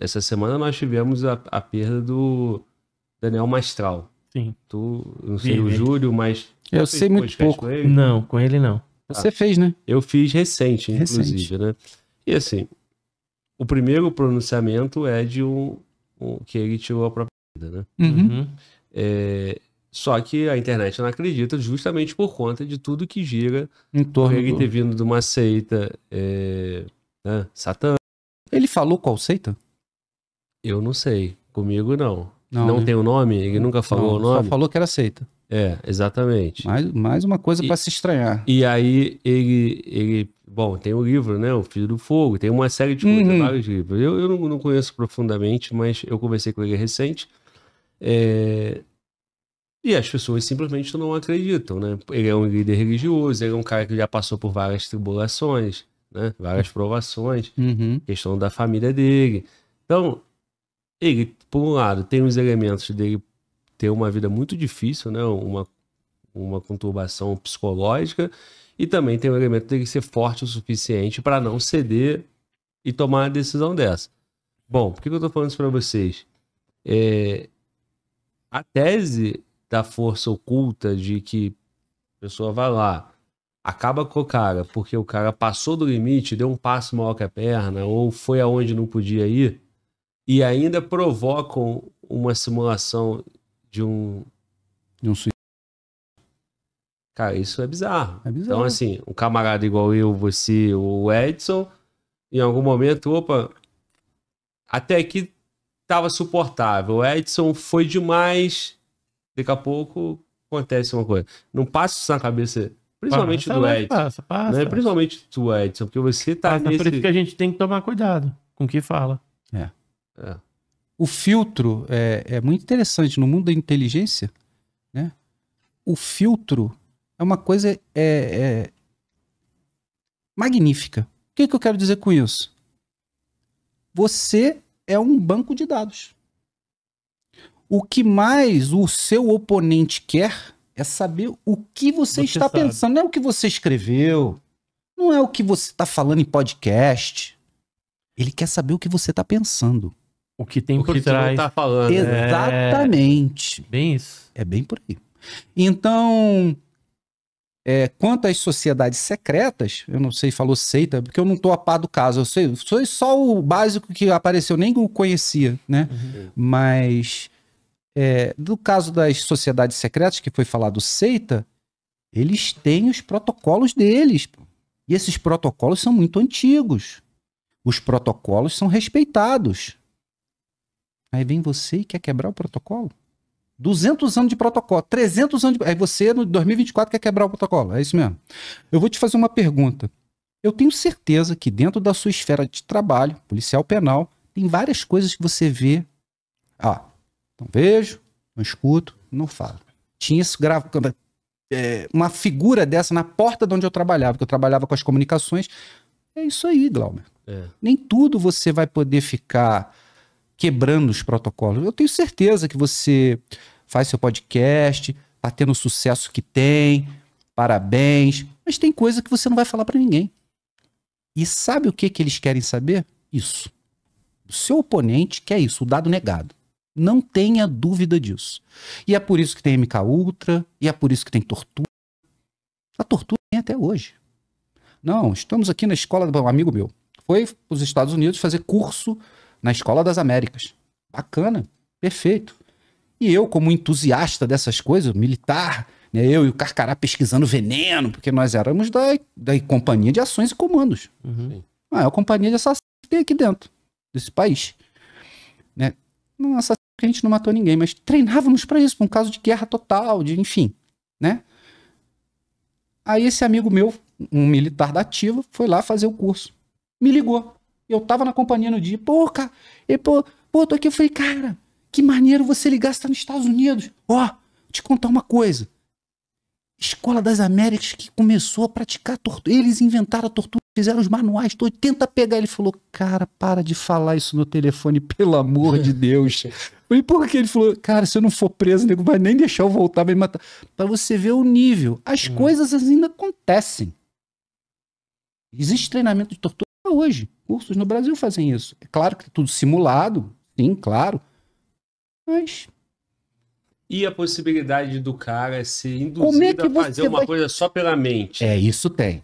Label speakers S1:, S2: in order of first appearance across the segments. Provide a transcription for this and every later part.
S1: essa semana nós tivemos a, a perda do Daniel Mastral. Sim. Tu, não sei o Júlio, mas. Eu sei muito pouco. Com
S2: não,
S3: com ele não. Você ah, fez, né?
S1: Eu fiz recente, inclusive, né? E assim, o primeiro pronunciamento é de um, um que ele tirou a própria vida, né? Uhum. uhum. É, só que a internet não acredita justamente por conta de tudo que gira em torno ele do... ter vindo de uma seita é, né, satã. Ele falou qual seita? Eu não sei. Comigo não. Não, não né? tem o nome? Ele nunca falou não, o nome? Só falou que era aceita. É, exatamente. Mais, mais uma coisa para se estranhar. E aí ele, ele. Bom, tem o livro, né? O Filho do Fogo, tem uma série de uhum. coisas, vários livros. Eu, eu não, não, conheço profundamente, mas eu conversei com ele recente. É... E as pessoas simplesmente não acreditam, né? Ele é um líder religioso, ele é um cara que já passou por várias tribulações, né? várias provações, uhum. questão da família dele. Então, ele, por um lado, tem os elementos dele ter uma vida muito difícil, né? Uma, uma conturbação psicológica. E também tem o elemento dele ser forte o suficiente para não ceder e tomar a decisão dessa. Bom, por que eu estou falando isso para vocês? É, a tese da força oculta de que a pessoa vai lá, acaba com o cara, porque o cara passou do limite, deu um passo maior que a perna, ou foi aonde não podia ir, e ainda provocam uma simulação de um. De um suicídio. Cara, isso é bizarro. é bizarro. Então, assim, um camarada igual eu, você, o Edson, em algum momento, opa, até aqui estava suportável. O Edson foi demais. Daqui a pouco acontece uma coisa. Não passa isso na cabeça, principalmente passa, do Edson. Passa, passa. Né?
S2: Principalmente do Edson, porque você tá
S3: passa, nesse... Por isso que a gente tem que tomar cuidado
S2: com o que fala. É. É. O filtro é, é muito interessante no mundo da inteligência, né? O filtro é uma coisa é, é magnífica. O que, que eu quero dizer com isso? Você é um banco de dados. O que mais o seu oponente quer é saber o que você, você está sabe. pensando. Não é o que você escreveu, não é o que você está falando em podcast. Ele quer saber o que você está pensando o que tem o por que trás. Tá falando. Né? Exatamente. É... Bem isso. É bem por aí. Então, é, quanto às sociedades secretas, eu não sei, falou seita, porque eu não estou a par do caso. Eu sei, só o básico que apareceu, nem o conhecia, né? Uhum. Mas, é, do caso das sociedades secretas, que foi falado seita, eles têm os protocolos deles. E esses protocolos são muito antigos. Os protocolos são respeitados Aí vem você e quer quebrar o protocolo? 200 anos de protocolo, 300 anos de... Aí você, no 2024, quer quebrar o protocolo. É isso mesmo. Eu vou te fazer uma pergunta. Eu tenho certeza que dentro da sua esfera de trabalho, policial penal, tem várias coisas que você vê. Ah, não vejo, não escuto, não falo. Tinha isso gravo, é, uma figura dessa na porta de onde eu trabalhava, que eu trabalhava com as comunicações. É isso aí, Glauber. É. Nem tudo você vai poder ficar quebrando os protocolos. Eu tenho certeza que você faz seu podcast, tá tendo o sucesso que tem, parabéns, mas tem coisa que você não vai falar para ninguém. E sabe o que, que eles querem saber? Isso. O seu oponente quer isso, o dado negado. Não tenha dúvida disso. E é por isso que tem MK Ultra, e é por isso que tem tortura. A tortura tem até hoje. Não, estamos aqui na escola um amigo meu. Foi para os Estados Unidos fazer curso na Escola das Américas. Bacana, perfeito. E eu, como entusiasta dessas coisas, militar, né, eu e o Carcará pesquisando veneno, porque nós éramos da, da Companhia de Ações e Comandos. Uhum. Ah, é a companhia de assassinos que tem aqui dentro, desse país. Né? Um assassino que a gente não matou ninguém, mas treinávamos para isso, para um caso de guerra total, de enfim, né? Aí esse amigo meu, um militar da ativa, foi lá fazer o curso. Me ligou. Eu tava na companhia no dia. Pô, cara, e, pô, pô, tô aqui. Eu falei, cara, que maneiro você ligar, você tá nos Estados Unidos. Ó, oh, te contar uma coisa. Escola das Américas que começou a praticar tortura. Eles inventaram a tortura, fizeram os manuais, tô, tenta pegar. Ele falou, cara, para de falar isso no telefone, pelo amor de Deus. E por que ele falou, cara, se eu não for preso, nego vai nem deixar eu voltar, vai me matar. Pra você ver o nível. As hum. coisas ainda acontecem. Existe treinamento de tortura. É hoje, cursos no Brasil fazem isso. É claro que é tudo simulado, sim, claro.
S1: Mas. E a possibilidade do cara ser induzido é a fazer uma vai... coisa só pela mente.
S2: É, isso tem.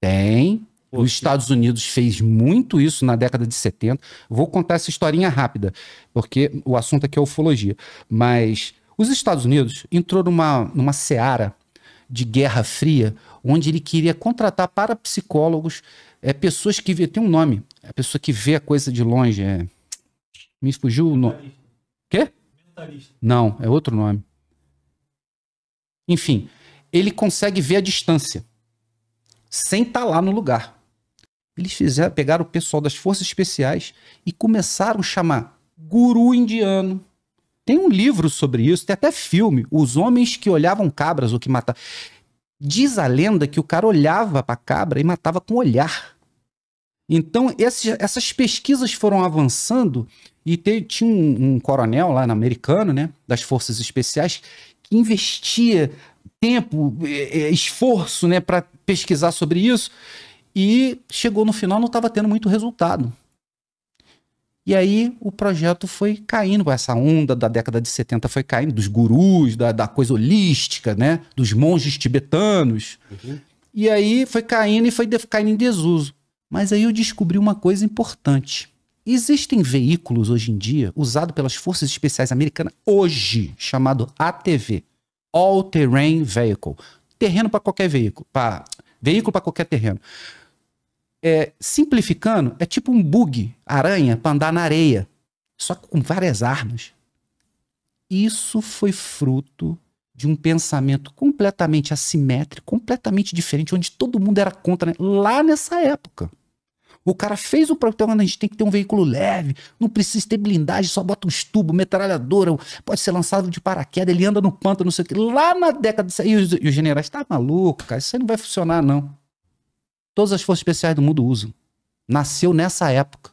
S2: Tem. Poxa. Os Estados Unidos fez muito isso na década de 70. Vou contar essa historinha rápida, porque o assunto aqui é ufologia. Mas os Estados Unidos entrou numa, numa seara de Guerra Fria, onde ele queria contratar para psicólogos é, pessoas que vê, tem um nome, a é, pessoa que vê a coisa de longe, é, me fugiu o nome. Quê? Mentalista. Não, é outro nome. Enfim, ele consegue ver a distância, sem estar tá lá no lugar. Eles fizeram, pegaram o pessoal das forças especiais e começaram a chamar guru indiano, tem um livro sobre isso, tem até filme. Os homens que olhavam cabras o que matava. Diz a lenda que o cara olhava para a cabra e matava com o olhar. Então, essas pesquisas foram avançando e te, tinha um, um, coronel lá americano, né, das Forças Especiais, que investia tempo, eh, eh, esforço, né, para pesquisar sobre isso e chegou no final não estava tendo muito resultado. E aí o projeto foi caindo, essa onda da década de 70 foi caindo, dos gurus, da, da coisa holística, né? Dos monges tibetanos. Uhum. E aí foi caindo e foi caindo em desuso. Mas aí eu descobri uma coisa importante. Existem veículos hoje em dia usados pelas Forças Especiais Americanas hoje, chamado ATV, All Terrain Vehicle. Terreno para qualquer veículo, para veículo para qualquer terreno. É, simplificando, é tipo um bug, aranha, para andar na areia, só com várias armas. Isso foi fruto de um pensamento completamente assimétrico, completamente diferente, onde todo mundo era contra, né? lá nessa época. O cara fez o próprio, então, a gente tem que ter um veículo leve, não precisa ter blindagem, só bota uns tubos, metralhadora, pode ser lançado de paraquedas, ele anda no pântano, não sei o que. Lá na década. E os, e os generais, tá maluco, cara, isso aí não vai funcionar, não. Todas as forças especiais do mundo usam. Nasceu nessa época.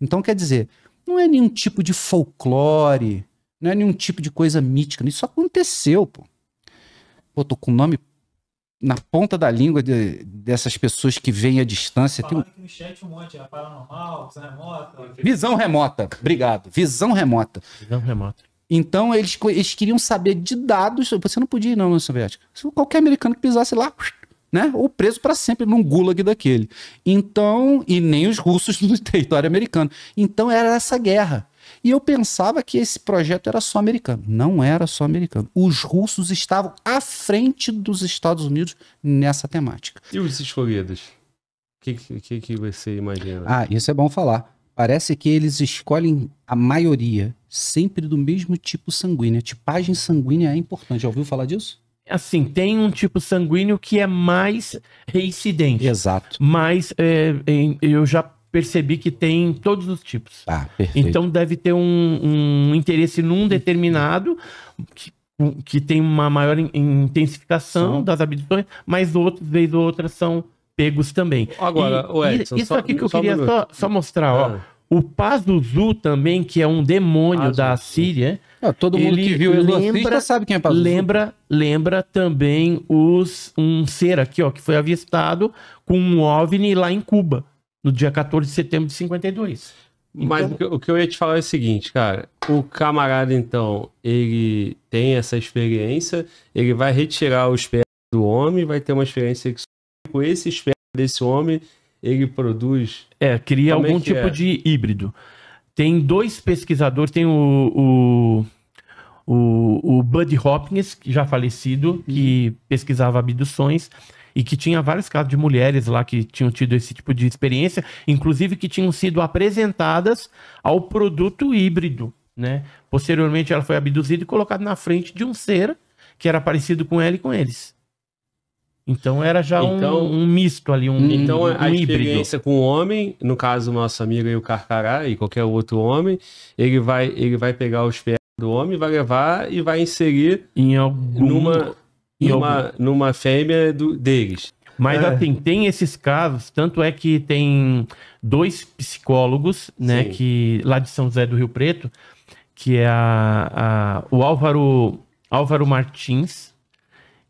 S2: Então, quer dizer, não é nenhum tipo de folclore, não é nenhum tipo de coisa mítica. Isso aconteceu, pô. Pô, tô com o nome na ponta da língua de, dessas pessoas que vêm à distância. Tem... Aqui no chat um monte, é paranormal, visão remota. Visão remota, obrigado. Visão remota. Visão remota. Então eles, eles queriam saber de dados. Você não podia ir na União Soviética. Se qualquer americano que pisasse lá, né? Ou preso para sempre num gulag daquele. Então, e nem os russos no território americano. Então era essa guerra. E eu pensava que esse projeto era só americano. Não era só americano. Os russos estavam à frente dos Estados Unidos nessa temática.
S1: E os escolhidos? O que, que, que você imagina? Ah,
S2: isso é bom falar. Parece que eles escolhem a maioria sempre do mesmo tipo sanguíneo. A tipagem sanguínea é importante. Já ouviu falar disso? assim, tem um tipo sanguíneo que é mais reincidente. Exato.
S3: Mas é, eu já percebi que tem todos os tipos. Ah, perfeito. Então deve ter um, um interesse num determinado que, que tem uma maior intensificação Sim. das abduções, mas outras vez ou são pegos também. Agora, e, Edson, isso só, aqui que eu só queria um só, só, mostrar, ah. ó. O Pazuzu também, que é um demônio Pazuzu. da Síria. Ah, todo mundo que viu lembra, lembra sabe quem é Pazuzu. Lembra, lembra também os um ser aqui, ó, que foi avistado com um OVNI lá em Cuba, no dia 14 de setembro de 52.
S1: Então... Mas o que eu ia te falar é o seguinte, cara. O camarada, então, ele tem essa experiência, ele vai retirar o esperma do homem, vai ter uma experiência sexual com esse esperma desse homem
S3: ele produz. É, cria Como é algum é tipo é? de híbrido. Tem dois pesquisadores, tem o, o, o, o Bud Hopkins, já falecido, uhum. que pesquisava abduções e que tinha vários casos de mulheres lá que tinham tido esse tipo de experiência, inclusive que tinham sido apresentadas ao produto híbrido, né? Posteriormente ela foi abduzida e colocada na frente de um ser que era parecido com ela e com eles. Então era já então, um, um, misto ali, um Então um, um a experiência
S1: com o homem, no caso o nosso amigo aí, o Carcará, e qualquer outro homem, ele vai, ele vai pegar os pés do homem, vai levar e vai inserir em algum, numa,
S3: em numa, algum. numa fêmea do, deles. Mas é. assim, tem esses casos, tanto é que tem dois psicólogos, né, Sim. que lá de São José do Rio Preto, que é a, a o Álvaro, Álvaro Martins,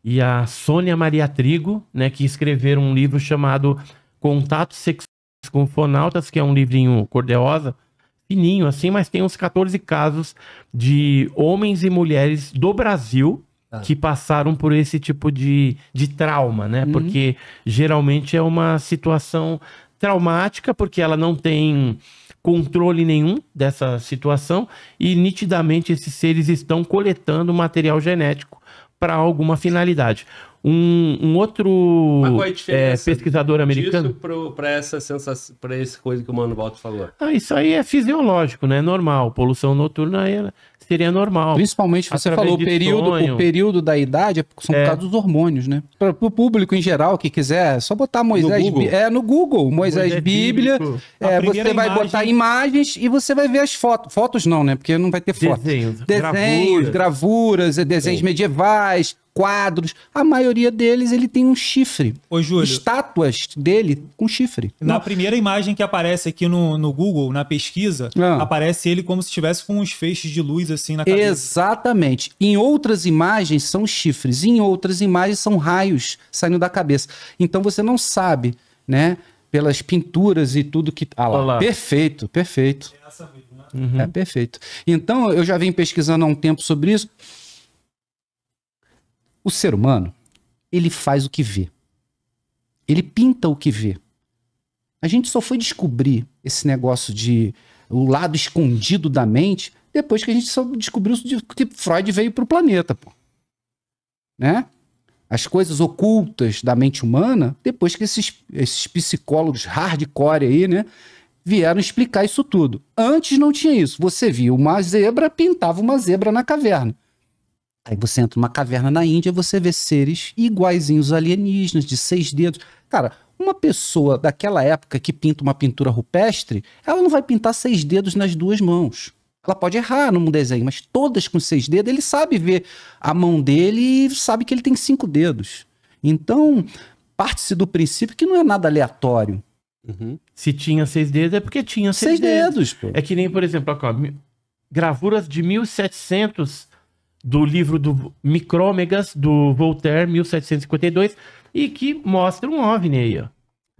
S3: e a Sônia Maria Trigo, né, que escreveram um livro chamado Contatos Sexuais com Fonautas, que é um livrinho cordeosa, fininho assim, mas tem uns 14 casos de homens e mulheres do Brasil tá. que passaram por esse tipo de, de trauma, né? Uhum. Porque geralmente é uma situação traumática, porque ela não tem controle nenhum dessa situação e nitidamente esses seres estão coletando material genético para alguma finalidade. Um, um outro é, é pesquisador americano.
S1: Para essa coisa que o Mano Balto falou.
S3: Ah, isso aí é fisiológico, né? Normal. Poluição noturna seria normal. Principalmente você Através falou o período, o
S2: período da idade é são é. por causa dos hormônios, né? Para o público em geral que quiser, é só botar Moisés no é no Google Moisés, Bíblia. Tipo, é, você vai imagem... botar imagens e você vai ver as fotos. Fotos não, né? Porque não vai ter foto. Desenhos, desenhos gravuras, gravuras é, desenhos medievais, quadros, a maioria deles ele tem um chifre. Ô, Júlio. Estátuas dele com chifre. Na Não. primeira imagem que aparece aqui no, no Google, na pesquisa, Não. Ah. aparece ele como se estivesse com uns feixes de luz assim na cabeça. Exatamente. Em outras imagens são chifres, em outras imagens são raios saindo da cabeça. Então você não sabe, né? Pelas pinturas e tudo que. Ah lá. Olá. Perfeito, perfeito. É, mesmo, né? É uhum. é perfeito. Então, eu já vim pesquisando há um tempo sobre isso. O ser humano, ele faz o que vê. Ele pinta o que vê. A gente só foi descobrir esse negócio de o lado escondido da mente depois que a gente só descobriu que Freud veio para o planeta, pô. Né? As coisas ocultas da mente humana, depois que esses, esses psicólogos hardcore aí, né, vieram explicar isso tudo. Antes não tinha isso. Você via uma zebra, pintava uma zebra na caverna. Aí você entra numa caverna na Índia e você vê seres iguaizinhos alienígenas, de seis dedos. Cara, uma pessoa daquela época que pinta uma pintura rupestre, ela não vai pintar seis dedos nas duas mãos. Ela pode errar num desenho, mas todas com seis dedos, ele sabe ver a mão dele e sabe que ele tem cinco dedos. Então, parte-se do princípio que não é nada aleatório.
S3: Uhum. Se tinha seis dedos, é porque tinha
S2: seis, seis dedos. dedos
S3: é que nem, por exemplo, ó, gravuras de 1700 do livro do Micrômegas, do Voltaire, 1752, e que mostra um OVNI aí, ó.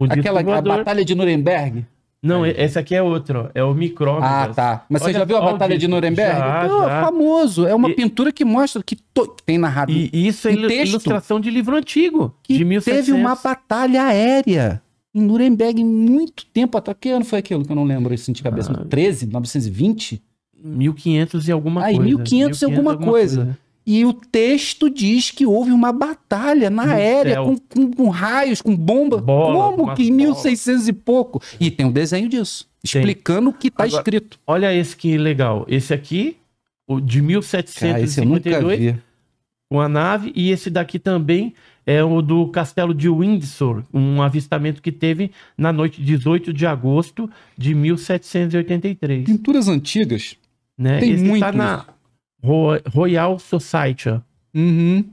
S3: Um Aquela Batalha
S2: de Nuremberg? Não,
S3: aí. esse aqui é outro, é o Micrômegas. Ah, tá. Mas Olha, você já viu a Batalha de Nuremberg? Já, já.
S2: famoso. É uma e... pintura que mostra que to... tem narrado. E isso é texto. ilustração de livro antigo, que de 1700. Teve uma batalha aérea em Nuremberg muito tempo atrás. Que ano foi aquilo que eu não lembro isso assim, de cabeça? Ah. 13, 1920? 1500 e alguma Aí, coisa. Aí, 1500 e alguma, alguma coisa. coisa. E o texto diz que houve uma batalha na no aérea com, com, com, raios, com bomba. Bola, Como que em 1600 bola. e pouco? E tem um desenho disso, explicando tem. o que está escrito. Olha esse que
S3: legal. Esse aqui, o de 1752, Cara, com a nave. E esse daqui também é o do castelo de Windsor, um avistamento que teve na noite de 18 de agosto de 1783. Pinturas antigas né? Tem Esse tá muito. Tá na Royal Society. Uhum.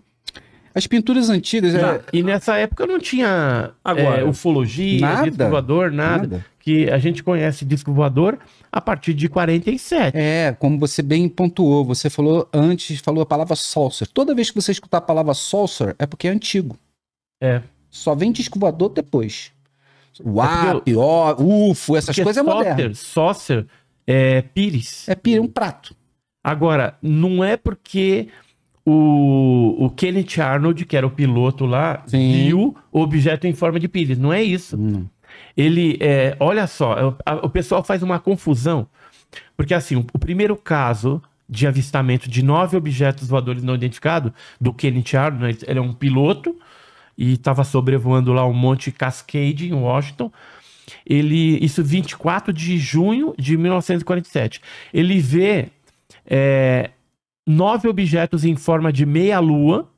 S3: As pinturas antigas. Tá. É... E nessa época não tinha Agora, é, ufologia, nada, disco voador,
S2: nada, nada, Que a gente conhece disco voador a partir de 47. É, como você bem pontuou, você falou antes, falou a palavra saucer. Toda vez que você escutar a palavra saucer, é porque é antigo. É. Só vem disco voador depois. É Uap, é eu... UFO, essas porque coisas é moderno.
S3: Saucer é pires. É
S2: pires, um prato.
S3: Agora, não é porque o, o Kenneth Arnold, que era o piloto lá, Sim. viu o objeto em forma de pires. Não é isso. Hum. Ele, é, olha só, a, a, o pessoal faz uma confusão. Porque assim, o, o primeiro caso de avistamento de nove objetos voadores não identificados, do Kenneth Arnold, né, ele é um piloto e estava sobrevoando lá o Monte Cascade, em Washington ele isso 24 de junho de 1947. Ele vê é, nove objetos em forma de meia-lua,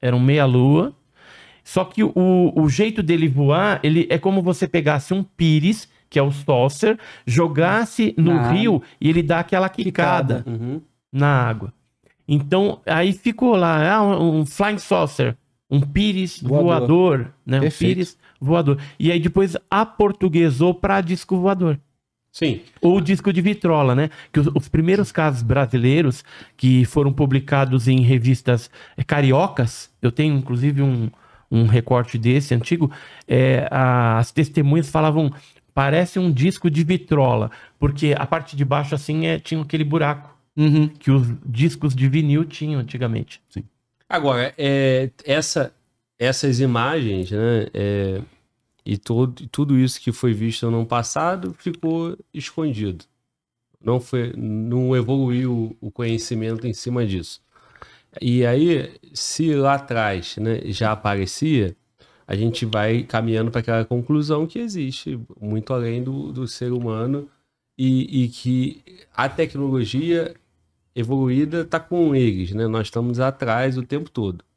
S3: eram meia-lua, só que o, o jeito dele voar, ele é como você pegasse um pires, que é o saucer, jogasse no na rio água. e ele dá aquela quicada, quicada. Uhum. na água. Então, aí ficou lá, ah, um flying saucer um pires voador, voador né? Perfeito. Um pires voador. E aí depois aportuguesou para disco voador. Sim. Ou disco de vitrola, né? Que os, os, primeiros casos brasileiros que foram publicados em revistas eh, cariocas, eu tenho inclusive um, um recorte desse antigo, é, a, as testemunhas falavam parece um disco de vitrola, porque a parte de baixo assim é, tinha aquele buraco uhum. que os discos de vinil tinham antigamente. Sim.
S1: Agora, é, essa, essas imagens, né? É, e todo, tudo isso que foi visto no ano passado ficou escondido. Não, foi, não evoluiu o conhecimento em cima disso. E aí, se lá atrás né, já aparecia, a gente vai caminhando para aquela conclusão que existe muito além do, do ser humano e, e que a tecnologia evoluída está com eles, né? Nós estamos atrás o tempo todo.